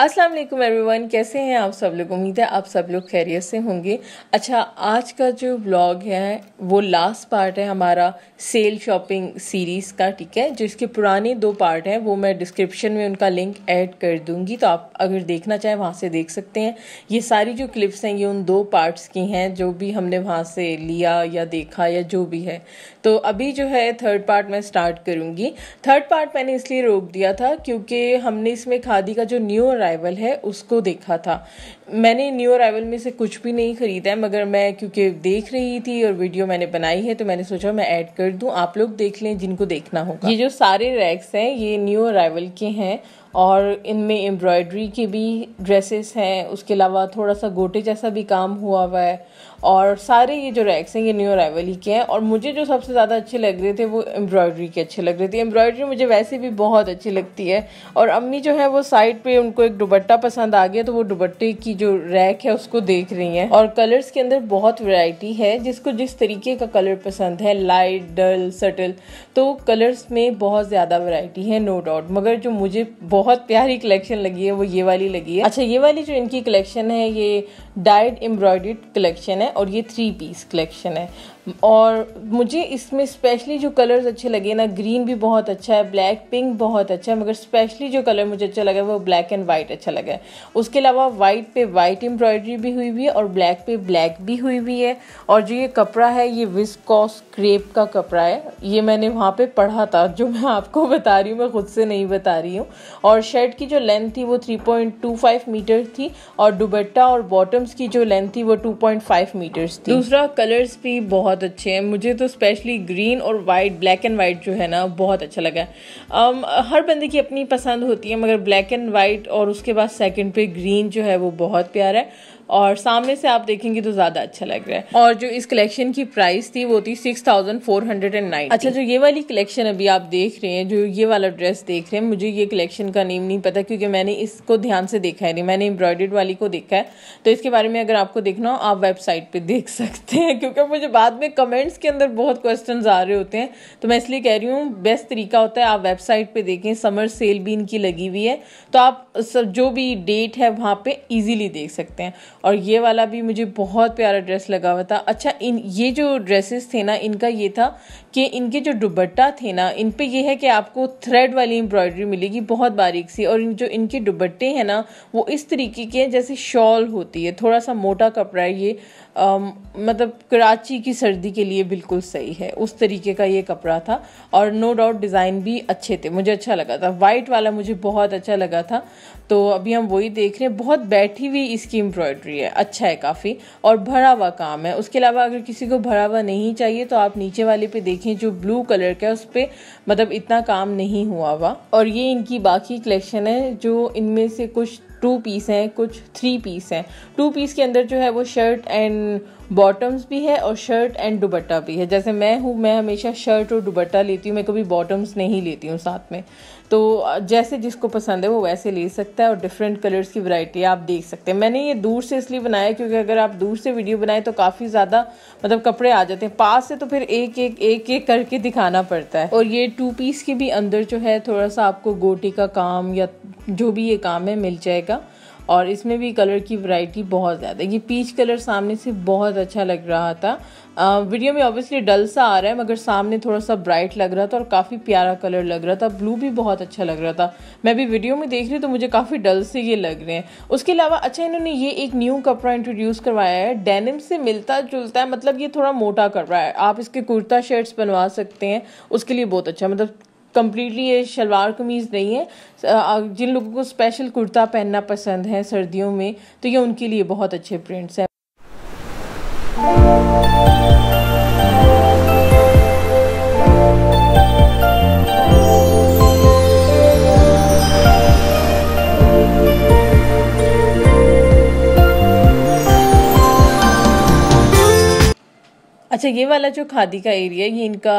अस्सलाम वालेकुम एवरीवन कैसे हैं आप सब लोग उम्मीद है आप सब लोग खैरियत से होंगे अच्छा आज का जो ब्लॉग है वो लास्ट पार्ट है हमारा सेल शॉपिंग सीरीज़ का ठीक है जिसके पुराने दो पार्ट हैं वो मैं डिस्क्रिप्शन में उनका लिंक ऐड कर दूंगी तो आप अगर देखना चाहें वहाँ से देख सकते हैं ये सारी जो क्लिप्स हैं ये उन दो पार्ट्स की हैं जो भी हमने वहाँ से लिया या देखा या जो भी है तो अभी जो है थर्ड पार्ट मैं स्टार्ट करूँगी थर्ड पार्ट मैंने इसलिए रोक दिया था क्योंकि हमने इसमें खादी का जो न्यू अराइवल है उसको देखा था मैंने न्यू अराइवल में से कुछ भी नहीं ख़रीदा है मगर मैं क्योंकि देख रही थी और वीडियो मैंने बनाई है तो मैंने सोचा मैं ऐड कर दूं आप लोग देख लें जिनको देखना होगा ये जो सारे रैक्स हैं ये न्यू अराइवल के हैं और इनमें एम्ब्रॉयडरी के भी ड्रेसेस हैं उसके अलावा थोड़ा सा गोटे जैसा भी काम हुआ हुआ है और सारे ये जो रैक्स हैं ये न्यू अराइवल ही के हैं और मुझे जो सबसे ज़्यादा अच्छे लग रहे थे वो एम्ब्रॉयडरी के अच्छे लग रहे थे एम्ब्रॉयडरी मुझे वैसे भी बहुत अच्छी लगती है और अम्मी जो है वो साइड पर उनको एक दुबट्टा पसंद आ गया तो वो दुबट्टे की जो रैक है उसको देख रही हैं और कलर्स के अंदर बहुत वैरायटी है जिसको जिस तरीके का कलर पसंद है लाइट डल सटल तो कलर्स में बहुत ज़्यादा वैरायटी है नो डाउट मगर जो मुझे बहुत बहुत प्यारी कलेक्शन लगी है वो ये वाली लगी है अच्छा ये वाली जो इनकी कलेक्शन है ये डाइड एम्ब्रॉयड कलेक्शन है और ये थ्री पीस कलेक्शन है और मुझे इसमें स्पेशली जो कलर्स अच्छे लगे ना ग्रीन भी बहुत अच्छा है ब्लैक पिंक बहुत अच्छा है मगर स्पेशली जो कलर मुझे अच्छा लगा वो ब्लैक एंड वाइट अच्छा लगा है उसके अलावा वाइट पे वाइट एम्ब्रॉयडरी भी हुई हुई है और ब्लैक पे ब्लैक भी हुई हुई है और जो ये कपड़ा है ये विस्कॉस क्रेप का कपड़ा है ये मैंने वहाँ पर पढ़ा था जो मैं आपको बता रही हूँ मैं खुद से नहीं बता रही हूँ और शर्ट की जो लेंथ थी वो थ्री मीटर थी और दुबट्टा और बॉटम्स की जो लेंथ थी वो टू पॉइंट मीटर्स थी दूसरा कलर्स भी बहुत बहुत अच्छे हैं मुझे तो स्पेशली ग्रीन और वाइट ब्लैक एंड वाइट जो है ना बहुत अच्छा लगा um, हर बंदे की अपनी पसंद होती है मगर ब्लैक एंड वाइट और उसके बाद सेकंड पे ग्रीन जो है वो बहुत प्यारा है और सामने से आप देखेंगे तो ज़्यादा अच्छा लग रहा है और जो इस कलेक्शन की प्राइस थी वो थी six thousand four hundred and nine अच्छा जो ये वाली कलेक्शन अभी आप देख रहे हैं जो ये वाला ड्रेस देख रहे हैं मुझे ये कलेक्शन का नेम नहीं पता क्योंकि मैंने इसको ध्यान से देखा है नहीं मैंने एम्ब्रॉयडर्ड वाली को देखा है तो इसके बारे में अगर आपको देखना हो आप वेबसाइट पर देख सकते हैं क्योंकि मुझे बाद में कमेंट्स के अंदर बहुत क्वेश्चन आ रहे होते हैं तो मैं इसलिए कह रही हूँ बेस्ट तरीका होता है आप वेबसाइट पर देखें समर सेल भी इनकी लगी हुई है तो आप सब जो भी डेट है वहाँ पर ईजिली देख सकते हैं और ये वाला भी मुझे बहुत प्यारा ड्रेस लगा हुआ था अच्छा इन ये जो ड्रेसेस थे ना इनका ये था कि इनके जो दुबट्टा थे ना इन पे ये है कि आपको थ्रेड वाली एम्ब्रॉयडरी मिलेगी बहुत बारीक सी और जो इनके दुबट्टे हैं ना वो इस तरीके के हैं जैसे शॉल होती है थोड़ा सा मोटा कपड़ा है ये आ, मतलब कराची की सर्दी के लिए बिल्कुल सही है उस तरीके का ये कपड़ा था और नो डाउट डिज़ाइन भी अच्छे थे मुझे अच्छा लगा था वाइट वाला मुझे बहुत अच्छा लगा था तो अभी हम वही देख रहे हैं बहुत बैठी हुई इसकी एम्ब्रॉयडरी कंट्री है अच्छा है काफ़ी और भरा हुआ काम है उसके अलावा अगर किसी को भरा हुआ नहीं चाहिए तो आप नीचे वाले पे देखें जो ब्लू कलर का है उस पर मतलब इतना काम नहीं हुआ हुआ और ये इनकी बाकी कलेक्शन है जो इनमें से कुछ टू पीस हैं कुछ थ्री पीस हैं टू पीस के अंदर जो है वो शर्ट एंड बॉटम्स भी है और शर्ट एंड दुबट्टा भी है जैसे मैं हूँ मैं हमेशा शर्ट और दुबट्टा लेती हूँ मैं कभी बॉटम्स नहीं लेती हूँ साथ में तो जैसे जिसको पसंद है वो वैसे ले सकता है और डिफरेंट कलर्स की वैरायटी आप देख सकते हैं मैंने ये दूर से इसलिए बनाया क्योंकि अगर आप दूर से वीडियो बनाएं तो काफ़ी ज़्यादा मतलब कपड़े आ जाते हैं पास से तो फिर एक एक एक एक करके दिखाना पड़ता है और ये टू पीस के भी अंदर जो है थोड़ा सा आपको गोटी का काम या जो भी ये काम है मिल जाएगा और इसमें भी कलर की वैरायटी बहुत ज़्यादा है ये पीच कलर सामने से बहुत अच्छा लग रहा था आ, वीडियो में ऑब्वियसली डल सा आ रहा है मगर सामने थोड़ा सा ब्राइट लग रहा था और काफ़ी प्यारा कलर लग रहा था ब्लू भी बहुत अच्छा लग रहा था मैं भी वीडियो में देख रही हूँ तो मुझे काफ़ी डल से ये लग रहे हैं उसके अलावा अच्छा इन्होंने ये एक न्यू कपड़ा इंट्रोड्यूस करवाया है डेनिम से मिलता जुलता है मतलब ये थोड़ा मोटा कपड़ा है आप इसके कुर्ता शर्ट्स बनवा सकते हैं उसके लिए बहुत अच्छा मतलब कम्प्लीटली ये शलवार कमीज़ नहीं है जिन लोगों को स्पेशल कुर्ता पहनना पसंद है सर्दियों में तो ये उनके लिए बहुत अच्छे प्रिंट्स हैं अच्छा ये वाला जो खादी का एरिया है ये इनका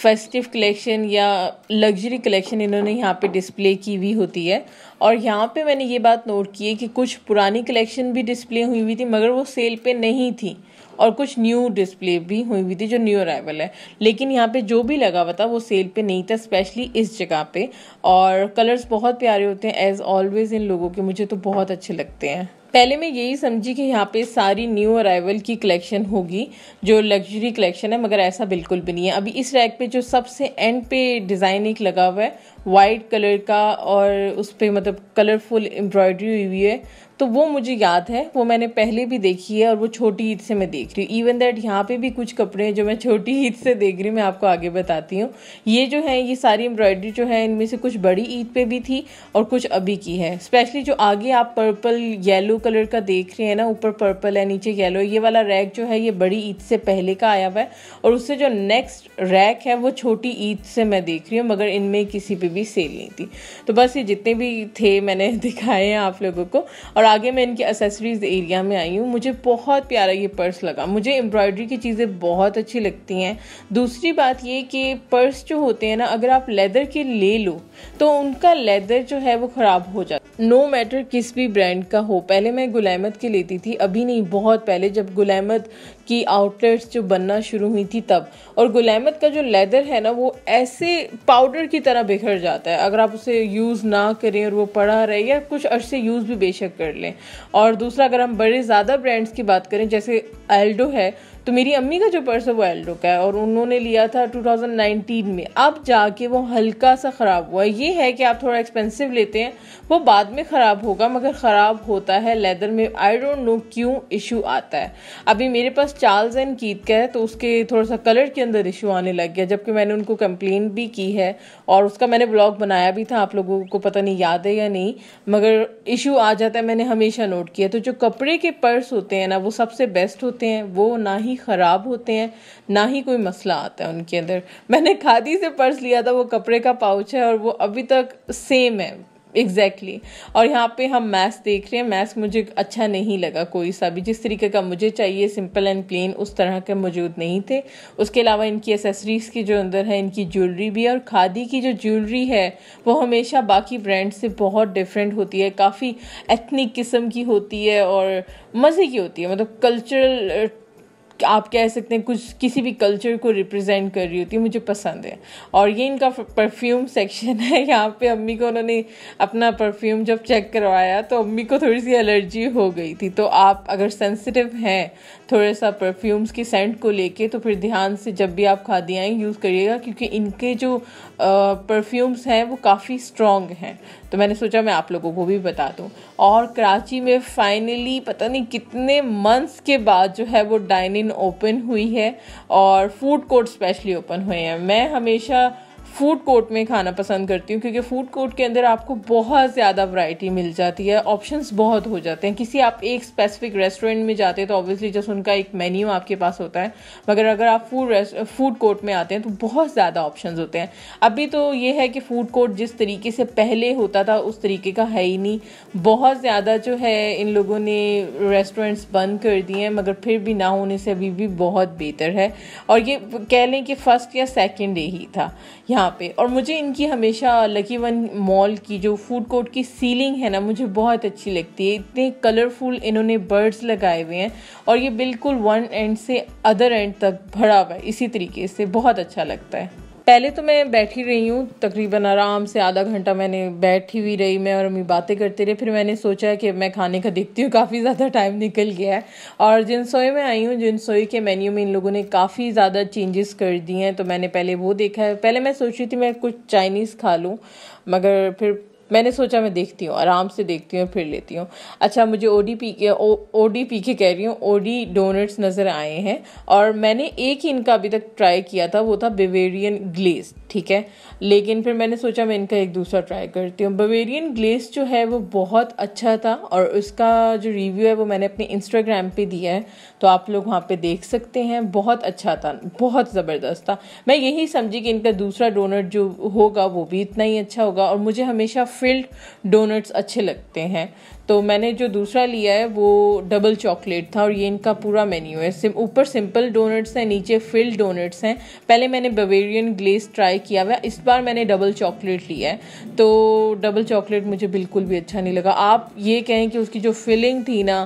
फेस्टिव कलेक्शन या लग्जरी कलेक्शन इन्होंने यहाँ पे डिस्प्ले की हुई होती है और यहाँ पे मैंने ये बात नोट की है कि कुछ पुरानी कलेक्शन भी डिस्प्ले हुई हुई थी मगर वो सेल पे नहीं थी और कुछ न्यू डिस्प्ले भी हुई हुई थी जो न्यू अराइवल है लेकिन यहाँ पे जो भी लगा हुआ था वो सेल पे नहीं था स्पेशली इस जगह पे और कलर्स बहुत प्यारे होते हैं एज़ ऑलवेज़ इन लोगों के मुझे तो बहुत अच्छे लगते हैं पहले मैं यही समझी कि यहाँ पे सारी न्यू अराइवल की कलेक्शन होगी जो लग्जरी कलेक्शन है मगर ऐसा बिल्कुल भी नहीं है अभी इस रैक पे जो सबसे एंड पे डिज़ाइन एक लगा हुआ है वाइट कलर का और उस पर मतलब कलरफुल एम्ब्रॉयडरी हुई हुई है तो वो मुझे याद है वो मैंने पहले भी देखी है और वो छोटी ईद से मैं देख रही हूँ इवन दैट यहाँ पे भी कुछ कपड़े हैं जो मैं छोटी ईद से देख रही हूँ मैं आपको आगे बताती हूँ ये जो है ये सारी एम्ब्रॉयडरी जो है इनमें से कुछ बड़ी ईद पे भी थी और कुछ अभी की है स्पेशली जो आगे आप पर्पल येलो कलर का देख रहे हैं ना ऊपर पर्पल है नीचे येलो ये वाला रैक जो है ये बड़ी ईद से पहले का आया हुआ है और उससे जो नेक्स्ट रैक है वो छोटी ईद से मैं देख रही हूँ मगर इनमें किसी पे भी सेल नहीं थी तो बस ये जितने भी थे मैंने दिखाए हैं आप लोगों को और आगे मैं इनके एसेसरीज एरिया में आई हूँ मुझे बहुत प्यारा ये पर्स लगा मुझे एम्ब्रॉयडरी की चीज़ें बहुत अच्छी लगती हैं दूसरी बात ये कि पर्स जो होते हैं ना अगर आप लेदर के ले लो तो उनका लेदर जो है वो ख़राब हो जाता नो मैटर किस भी ब्रांड का हो पहले मैं गुलामत की लेती थी अभी नहीं बहुत पहले जब गुलामत की आउटलेट्स जो बनना शुरू हुई थी तब और गुलामत का जो लेदर है ना वो ऐसे पाउडर की तरह बिखर जाता है अगर आप उसे यूज़ ना करें और वो पड़ा रहे या कुछ अर्से यूज़ भी बेशक कर लें और दूसरा अगर हम बड़े ज़्यादा ब्रांड्स की बात करें जैसे एल्डो है तो मेरी अम्मी का जो पर्स है वो एल्डो का है और उन्होंने लिया था 2019 में अब जाके वो हल्का सा ख़राब हुआ ये है कि आप थोड़ा एक्सपेंसिव लेते हैं वो बाद में ख़राब होगा मगर ख़राब होता है लेदर में आई डोंट नो क्यों इशू आता है अभी मेरे पास पास चार्ल्स एंड कीत का है तो उसके थोड़ा सा कलर के अंदर इशू आने लग गया जबकि मैंने उनको कंप्लेन भी की है और उसका मैंने ब्लॉग बनाया भी था आप लोगों को पता नहीं याद है या नहीं मगर इशू आ जाता है मैंने हमेशा नोट किया तो जो कपड़े के पर्स होते हैं ना वो सबसे बेस्ट होते हैं वो ना ही ख़राब होते हैं ना ही कोई मसला आता है उनके अंदर मैंने खादी से पर्स लिया था वो कपड़े का पाउच है और वो अभी तक सेम है एग्जैक्टली exactly. और यहाँ पे हम मैथ्स देख रहे हैं मैथ्स मुझे अच्छा नहीं लगा कोई सा भी जिस तरीके का मुझे चाहिए सिंपल एंड प्लेन उस तरह के मौजूद नहीं थे उसके अलावा इनकी एसेसरीज़ की जो अंदर है इनकी ज्वेलरी भी है और खादी की जो ज्वेलरी है वो हमेशा बाकी ब्रांड से बहुत डिफरेंट होती है काफ़ी एथनिक किस्म की होती है और मज़े की होती है मतलब कल्चरल आप कह सकते हैं कुछ किसी भी कल्चर को रिप्रेजेंट कर रही होती है मुझे पसंद है और ये इनका परफ्यूम सेक्शन है यहाँ पे अम्मी को उन्होंने अपना परफ्यूम जब चेक करवाया तो अम्मी को थोड़ी सी एलर्जी हो गई थी तो आप अगर सेंसिटिव हैं थोड़े सा परफ्यूम्स की सेंट को लेके तो फिर ध्यान से जब भी आप खादियाँ यूज़ करिएगा क्योंकि इनके जो परफ्यूम्स हैं वो काफ़ी स्ट्रॉन्ग हैं तो मैंने सोचा मैं आप लोगों को भी बता दूँ और कराची में फाइनली पता नहीं कितने मंथ्स के बाद जो है वो डाइन इन ओपन हुई है और फूड कोर्ट स्पेशली ओपन हुए हैं मैं हमेशा फूड कोर्ट में खाना पसंद करती हूँ क्योंकि फूड कोर्ट के अंदर आपको बहुत ज़्यादा वैरायटी मिल जाती है ऑप्शंस बहुत हो जाते हैं किसी आप एक स्पेसिफिक रेस्टोरेंट में जाते हैं तो ऑब्वियसली जस्ट उनका एक मेन्यू आपके पास होता है मगर अगर आप फूड फूड कोर्ट में आते हैं तो बहुत ज़्यादा ऑप्शन होते हैं अभी तो ये है कि फूड कोर्ट जिस तरीके से पहले होता था उस तरीके का है ही नहीं बहुत ज़्यादा जो है इन लोगों ने रेस्टोरेंट्स बंद कर दिए हैं मगर फिर भी ना होने से अभी भी बहुत बेहतर है और ये कह लें कि फ़र्स्ट या सेकेंड डे ही था यहाँ यहाँ पे और मुझे इनकी हमेशा लकी वन मॉल की जो फूड कोर्ट की सीलिंग है ना मुझे बहुत अच्छी लगती है इतने कलरफुल इन्होंने बर्ड्स लगाए हुए हैं और ये बिल्कुल वन एंड से अदर एंड तक भरा हुआ है इसी तरीके से बहुत अच्छा लगता है पहले तो मैं बैठी रही हूँ तकरीबन आराम से आधा घंटा मैंने बैठी हुई रही मैं और अम्मी बातें करते रहे फिर मैंने सोचा कि मैं खाने का देखती हूँ काफ़ी ज़्यादा टाइम निकल गया है और जिन सोए में आई हूँ जिन सोए के मेन्यू में इन लोगों ने काफ़ी ज़्यादा चेंजेस कर दिए हैं तो मैंने पहले वो देखा है पहले मैं सोच रही थी मैं कुछ चाइनीज़ खा लूँ मगर फिर मैंने सोचा मैं देखती हूँ आराम से देखती हूँ फिर लेती हूँ अच्छा मुझे ओ डी पी के ओ डी पी के कह रही हूँ ओ डी डोनट्स नज़र आए हैं और मैंने एक ही इनका अभी तक ट्राई किया था वो था बेवेरियन ग्लेस ठीक है लेकिन फिर मैंने सोचा मैं इनका एक दूसरा ट्राई करती हूँ बवेरियन ग्लेस जो है वो बहुत अच्छा था और उसका जो रिव्यू है वो मैंने अपने इंस्टाग्राम पर दिया है तो आप लोग वहाँ पर देख सकते हैं बहुत अच्छा था बहुत ज़बरदस्त था मैं यही समझी कि इनका दूसरा डोनट जो होगा वो भी इतना ही अच्छा होगा और मुझे हमेशा फिल्ड डोनट्स अच्छे लगते हैं तो मैंने जो दूसरा लिया है वो डबल चॉकलेट था और ये इनका पूरा मेन्यू है सिम ऊपर सिंपल डोनट्स हैं नीचे फिल्ड डोनट्स हैं पहले मैंने बवेरियन ग्लेस ट्राई किया हुआ इस बार मैंने डबल चॉकलेट लिया है तो डबल चॉकलेट मुझे बिल्कुल भी अच्छा नहीं लगा आप ये कहें कि उसकी जो फिलिंग थी ना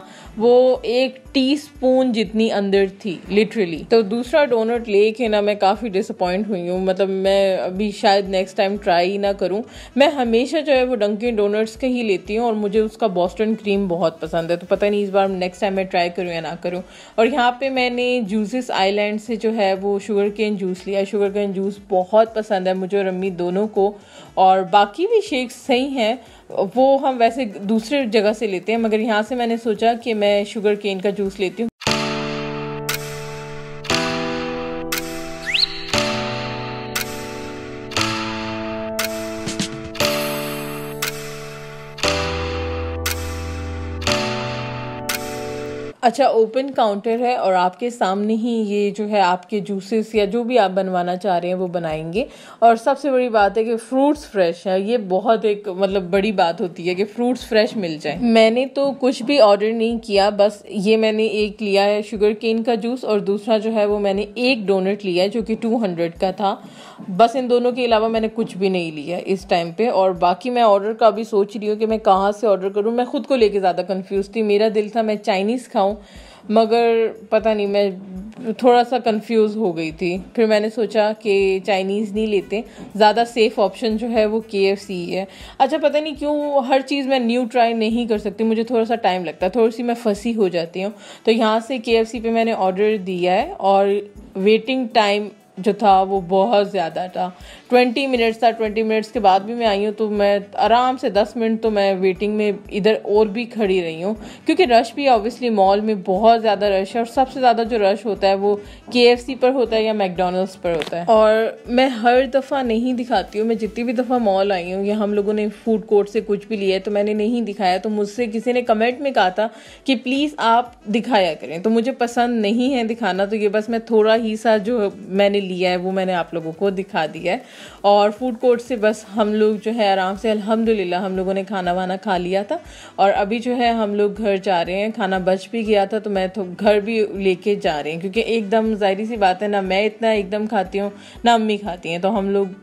वो एक स्पून जितनी अंदर थी लिटरली तो दूसरा डोनट ले के ना मैं काफ़ी डिसअपॉइंट हुई हूँ मतलब मैं अभी शायद नेक्स्ट टाइम ट्राई ना करूँ मैं हमेशा जो है वो डंकिन डोनट्स के ही लेती हूँ और मुझे उसका बॉस्टन क्रीम बहुत पसंद है तो पता नहीं इस बार नेक्स्ट टाइम मैं ट्राई करूँ या ना करूँ और यहाँ पे मैंने जूसेस आइलैंड से जो है वो शुगर केन जूस लिया शुगर केन जूस बहुत पसंद है मुझे और अम्मी दोनों को और बाकी भी शेक्स सही हैं वो हम वैसे दूसरे जगह से लेते हैं मगर यहाँ से मैंने सोचा कि मैं शुगर केन का जूस लेती हूँ अच्छा ओपन काउंटर है और आपके सामने ही ये जो है आपके जूसेस या जो भी आप बनवाना चाह रहे हैं वो बनाएंगे और सबसे बड़ी बात है कि फ्रूट्स फ्रेश है ये बहुत एक मतलब बड़ी बात होती है कि फ्रूट्स फ्रेश मिल जाए मैंने तो कुछ भी ऑर्डर नहीं किया बस ये मैंने एक लिया है शुगर केन का जूस और दूसरा जो है वो मैंने एक डोनट लिया है जो कि टू हंड्रेड का था बस इन दोनों के अलावा मैंने कुछ भी नहीं लिया इस टाइम पे और बाकी मैं ऑर्डर का अभी सोच रही हूँ कि मैं कहाँ से ऑर्डर करूँ मैं ख़ुद को लेके ज़्यादा कन्फ्यूज थी मेरा दिल था मैं चाइनीज़ खाऊँ मगर पता नहीं मैं थोड़ा सा कंफ्यूज हो गई थी फिर मैंने सोचा कि चाइनीज़ नहीं लेते ज़्यादा सेफ़ ऑप्शन जो है वो के एफ सी है अच्छा पता नहीं क्यों हर चीज़ मैं न्यू ट्राई नहीं कर सकती मुझे थोड़ा सा टाइम लगता है थोड़ी सी मैं फंसी हो जाती हूँ तो यहाँ से के एफ सी मैंने ऑर्डर दिया है और वेटिंग टाइम जो था वो बहुत ज़्यादा था ट्वेंटी मिनट्स था ट्वेंटी मिनट्स के बाद भी मैं आई हूँ तो मैं आराम से दस मिनट तो मैं वेटिंग में इधर और भी खड़ी रही हूँ क्योंकि रश भी ऑब्वियसली मॉल में बहुत ज़्यादा रश है और सबसे ज़्यादा जो रश होता है वो के पर होता है या मैकडोनल्ड्स पर होता है और मैं हर दफ़ा नहीं दिखाती हूँ मैं जितनी भी दफ़ा मॉल आई हूँ या हम लोगों ने फूड कोर्ट से कुछ भी लिया है तो मैंने नहीं दिखाया तो मुझसे किसी ने कमेंट में कहा था कि प्लीज़ आप दिखाया करें तो मुझे पसंद नहीं है दिखाना तो ये बस मैं थोड़ा ही सा जो मैंने लिया है वो मैंने आप लोगों को दिखा दिया है और फूड कोर्ट से बस हम लोग जो है आराम से अल्हम्दुलिल्लाह हम लोगों ने खाना वाना खा लिया था और अभी जो है हम लोग घर जा रहे हैं खाना बच भी गया था तो मैं तो घर भी लेके जा रही हूँ क्योंकि एकदम जाहिर सी बात है ना मैं इतना एकदम खाती हूँ ना अम्मी खाती हैं तो हम लोग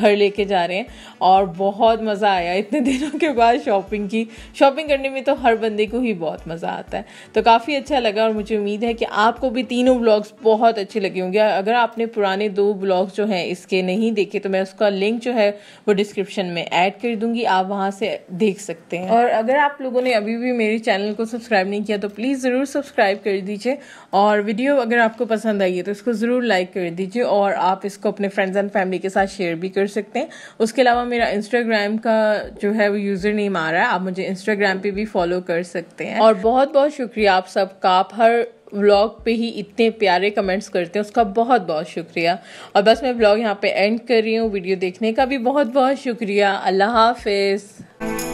घर लेके जा रहे हैं और बहुत मज़ा आया इतने दिनों के बाद शॉपिंग की शॉपिंग करने में तो हर बंदे को ही बहुत मज़ा आता है तो काफ़ी अच्छा लगा और मुझे उम्मीद है कि आपको भी तीनों ब्लॉग्स बहुत अच्छे लगे होंगे अगर आपने पुराने दो ब्लॉग्स जो हैं इसके नहीं देखे तो मैं उसका लिंक जो है वो डिस्क्रिप्शन में ऐड कर दूँगी आप वहाँ से देख सकते हैं और अगर आप लोगों ने अभी भी मेरे चैनल को सब्सक्राइब नहीं किया तो प्लीज़ ज़रूर सब्सक्राइब कर दीजिए और वीडियो अगर आपको पसंद आई है तो इसको ज़रूर लाइक कर दीजिए और आप इसको अपने फ्रेंड्स एंड फैमिली के साथ शेयर भी कर सकते हैं उसके अलावा मेरा इंस्टाग्राम का जो है वो यूज़र नेम आ रहा है आप मुझे इंस्टाग्राम पे भी फॉलो कर सकते हैं और बहुत बहुत शुक्रिया आप सबका आप हर व्लॉग पे ही इतने प्यारे कमेंट्स करते हैं उसका बहुत बहुत शुक्रिया और बस मैं व्लॉग यहाँ पे एंड कर रही हूँ वीडियो देखने का भी बहुत बहुत शुक्रिया अल्लाह हाफिज़